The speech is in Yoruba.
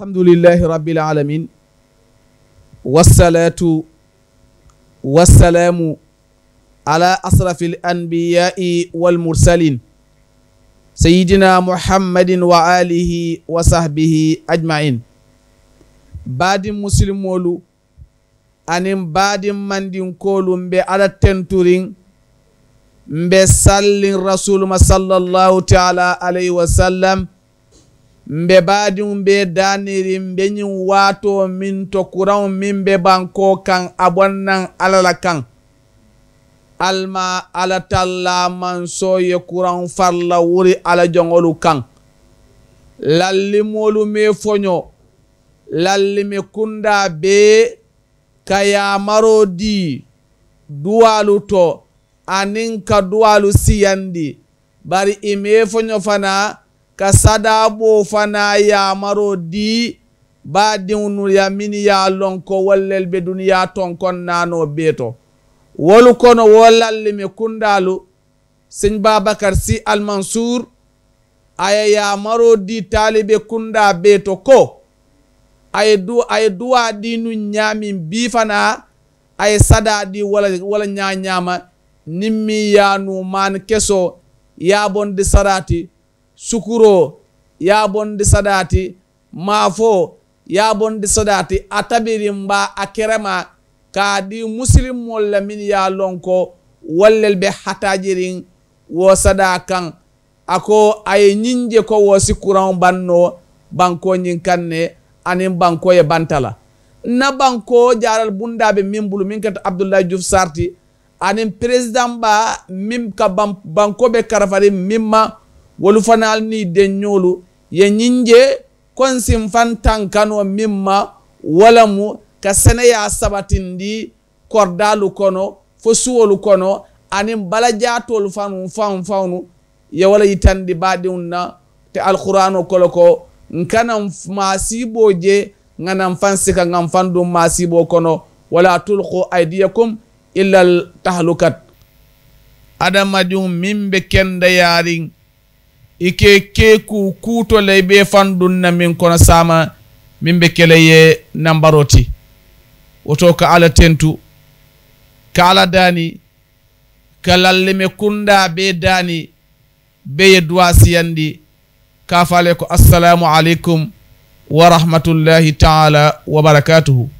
alhamdulillahi rabbil alamin wassalaatu wassalaamu ala asrafil anbiyaa'i wal mursalin sayyidina muhammadin wa alihi wa sahbihi ajma'in baadin musilmolu anin baadin mandinkolu mbe ala tenturin mbe sallin rasuluma sallallahu taala alayhi wa sallam mbe baadiŋ mbe daaniri mbe ñiŋ waatoo miŋ to kuraŋo miŋ be bankoo kaŋ a boŋ naŋ alla la kaŋ alma alla tallaa mansoo ye kuraŋ farla wuri alla joŋolu kaŋ lallimolu mee foño lallimi kundaa bee ka yaamaroo dii duwaalu to aniŋ ka duwaalu siyandi bari i mee foño Kasada sadabo fana yamaro di baadiŋnu ya min ya a lon ko wallel be duniya ton kon nano beeto wolu kono wolalli mi kundalu seigne babacar si almansour aya yamaro di taalibe kunda beeto ko aye du aye duwa dinu ñamin bi fana aye sada di wala wala nyama nimmi yanu man keso ya yabonde sarati sukuro yaabonde sadati ma fo yaabonde sadati a tabirin mba a kerema ka ɗi musilimmolla min ya lonko wallel ɓe hatajirin wo sada kan ako aye ñinje ko wo sikuran banno bankoñin kanne anin bankoye bantala na banko jaral bundaɓe min bulu min kata abdoullahi diouf sarti anin président ɓa min ka banko ɓe karafarin min ma wolu fana al ni denñolu ye ñinje konsin fan tankano mimma walamu ka seneya sabatindi kordalu kono fo suwolu kono anin balajatolu fanu fanu fanu ye wala yitandi baɗiŋ na te alqur'ano kolo ko nkanan masibo je ŋanan fan sika ŋan fan dum masibo kono wala tulqu aidiyakum illa tahlukat adamadiŋ min kenda yarin ike keeku kuutoley ɓe fan ɗum na min kono sama min ɓe keleye nambaroti woto ka ala tentu ka ala daani ka lalle me kunda ɓe daani ɓe ye duwa siyanɗi ka fale ko assalamu aleykum wa rahmatullahi taala wa barakatuhu